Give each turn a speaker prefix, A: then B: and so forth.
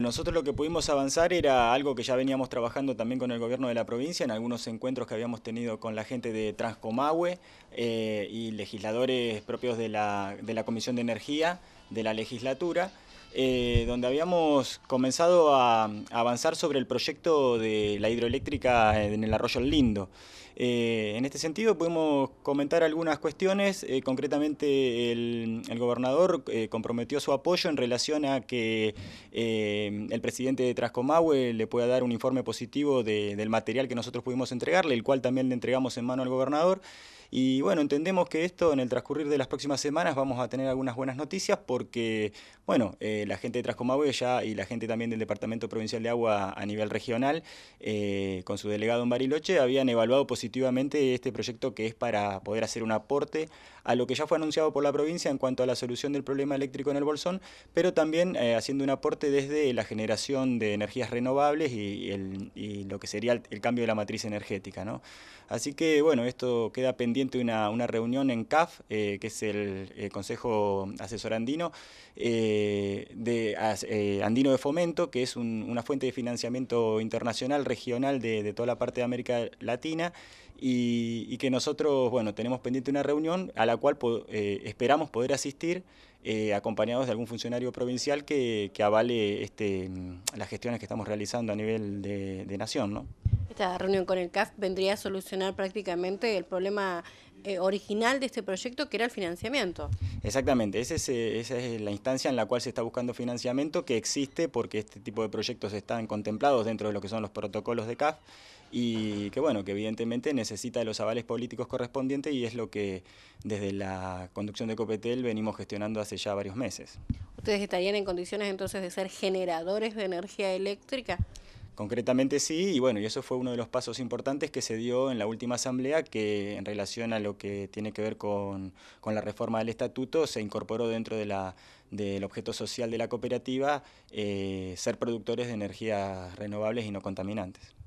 A: Nosotros lo que pudimos avanzar era algo que ya veníamos trabajando también con el gobierno de la provincia en algunos encuentros que habíamos tenido con la gente de Transcomahue eh, y legisladores propios de la, de la Comisión de Energía de la legislatura. Eh, donde habíamos comenzado a, avanzar sobre el proyecto de la hidroeléctrica en el arroyo Lindo. Eh, en este sentido pudimos comentar algunas cuestiones, eh, concretamente el, gobernador comprometió su apoyo en relación a que el presidente de Trascomahue le pueda dar un informe positivo del material que nosotros pudimos entregarle, el cual también le entregamos en mano al gobernador. Y bueno, entendemos que esto en el transcurrir de las próximas semanas vamos a tener algunas buenas noticias porque, bueno, eh, la gente de ya y la gente también del Departamento Provincial de Agua a nivel regional, eh, con su delegado en Bariloche, habían evaluado positivamente este proyecto que es para poder hacer un aporte a lo que ya fue anunciado por la provincia en cuanto a la solución del problema eléctrico en el Bolsón, pero también eh, haciendo un aporte desde la generación de energías renovables y, lo que sería el, el, cambio de la matriz energética. ¿no? Así que, bueno, esto queda pendiente una, reunión en CAF, eh, que es el, eh, Consejo Asesor Andino, eh, de, Andino de Fomento, que es una fuente de financiamiento internacional, regional de, toda la parte de América Latina. Y, que nosotros, bueno, tenemos pendiente una reunión a la cual esperamos poder asistir acompañados de algún funcionario provincial que, avale este, las gestiones que estamos realizando a nivel de, de nación. ¿no?
B: Esta reunión con el CAF vendría a solucionar prácticamente el problema eh, original de este proyecto, que era el financiamiento.
A: Exactamente, esa es, eh, esa es, la instancia en la cual se está buscando financiamiento, que existe porque este tipo de proyectos están contemplados dentro de lo que son los protocolos de CAF, y que bueno, que evidentemente necesita de los avales políticos correspondientes, y es lo que desde la conducción de Copetel venimos gestionando hace ya varios meses.
B: ¿Ustedes estarían en condiciones entonces de ser generadores de energía eléctrica?
A: Concretamente sí, y bueno, y eso fue uno de los pasos importantes que se dio en la última asamblea, que en relación a lo que tiene que ver con, la reforma del estatuto, se incorporó dentro de la, del objeto social de la cooperativa eh, ser productores de energías renovables y no contaminantes.